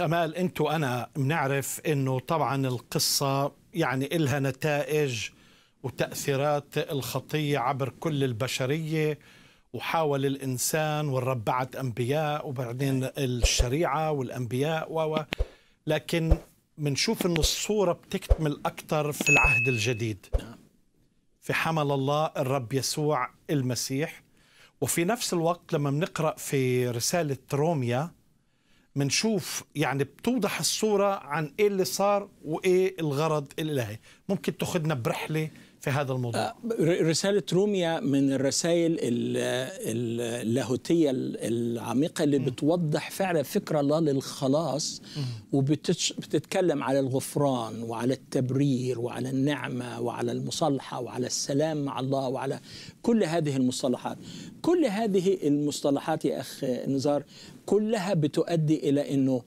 اخ امال انت وانا بنعرف انه طبعا القصه يعني إلها نتائج وتاثيرات الخطيه عبر كل البشريه وحاول الانسان بعث انبياء وبعدين الشريعه والانبياء و لكن بنشوف انه الصوره بتكتمل اكثر في العهد الجديد في حمل الله الرب يسوع المسيح وفي نفس الوقت لما بنقرا في رساله روميا منشوف يعني بتوضح الصورة عن إيه اللي صار وإيه الغرض الإلهي ممكن تاخذنا برحلة في هذا الموضوع آه، رسالة روميا من الرسائل اللاهوتية العميقة اللي م. بتوضح فعلا فكرة الله للخلاص وبتتكلم على الغفران وعلى التبرير وعلى النعمة وعلى المصالحة وعلى السلام مع الله وعلى كل هذه المصطلحات كل هذه المصطلحات يا أخ نزار كلها بتؤدي إلى أنه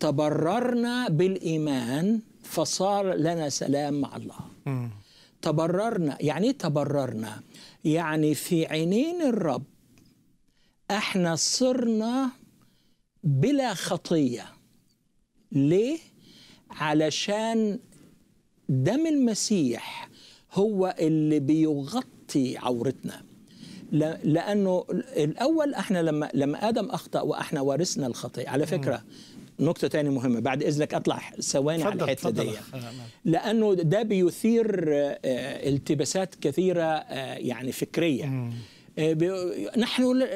تبررنا بالإيمان فصار لنا سلام مع الله م. تبررنا يعني ايه تبررنا يعني في عينين الرب احنا صرنا بلا خطيه ليه علشان دم المسيح هو اللي بيغطي عورتنا لانه الاول احنا لما لما ادم اخطا واحنا ورثنا الخطيه على فكره نقطة تانية مهمة بعد إذنك أطلع ثواني على الحتة دي لأنه ده بيثير آه، التباسات كثيرة آه، يعني فكرية آه، نحن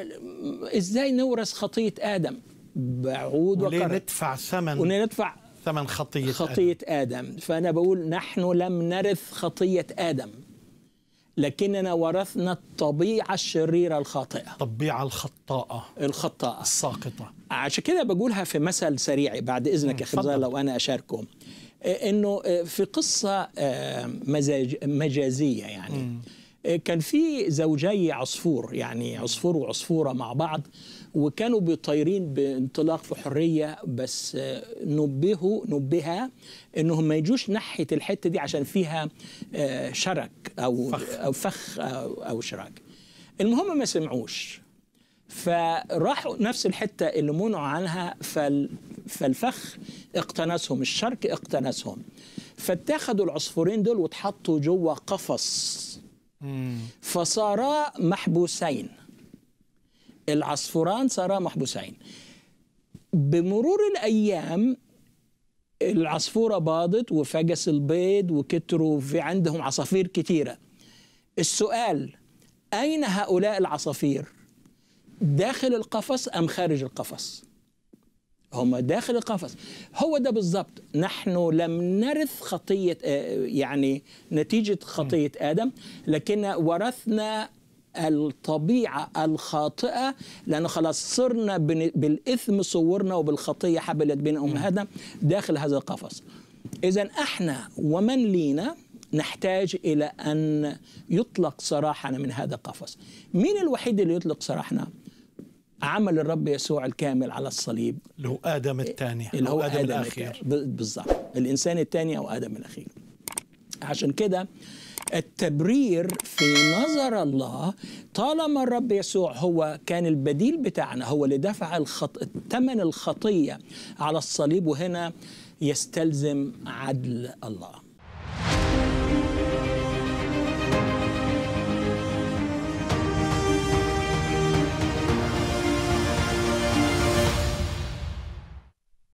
إزاي نورث خطية آدم بعود وكرم وليه ندفع ثمن وليه ندفع ثمن خطية خطية آدم. آدم فأنا بقول نحن لم نرث خطية آدم لكننا ورثنا الطبيعة الشريرة الخاطئة الطبيعة الخطاءة الخطاءة الساقطة عشان كده بقولها في مثل سريع بعد إذنك يا خبزة لو أنا اشاركه إيه، إنه إيه، في قصة آه، مجازية يعني م. كان في زوجي عصفور يعني عصفور وعصفورة مع بعض وكانوا بيطيرين بانطلاق في حرية بس نبهوا نبها انهم ما يجوش ناحية الحتة دي عشان فيها آه، شرك او فخ او, فخ أو, أو شراك المهم ما سمعوش فراحوا نفس الحتة اللي منعوا عنها فالفخ اقتنسهم الشرك اقتنسهم فاتخذوا العصفورين دول واتحطوا جوه قفص فصارا محبوسين العصفوران صارا محبوسين بمرور الأيام العصفورة باضت وفجس البيض وكتروا في عندهم عصافير كتيرة السؤال أين هؤلاء العصافير داخل القفص أم خارج القفص هم داخل القفص هو ده بالظبط نحن لم نرث خطية آه، يعني نتيجة خطية آدم لكن ورثنا الطبيعة الخاطئة لأنه خلاص صرنا بالإثم صورنا وبالخطية حبلت بين أمهاتنا داخل هذا القفص إذا احنا ومن لينا نحتاج إلى أن يطلق سراحنا من هذا القفص مين الوحيد اللي يطلق سراحنا؟ عمل الرب يسوع الكامل على الصليب اللي هو آدم الثاني اللي هو آدم, آدم الأخير بالظبط الإنسان الثاني أو آدم الأخير عشان كده التبرير في نظر الله طالما الرب يسوع هو كان البديل بتاعنا هو اللي دفع الخط... ثمن الخطية على الصليب وهنا يستلزم عدل الله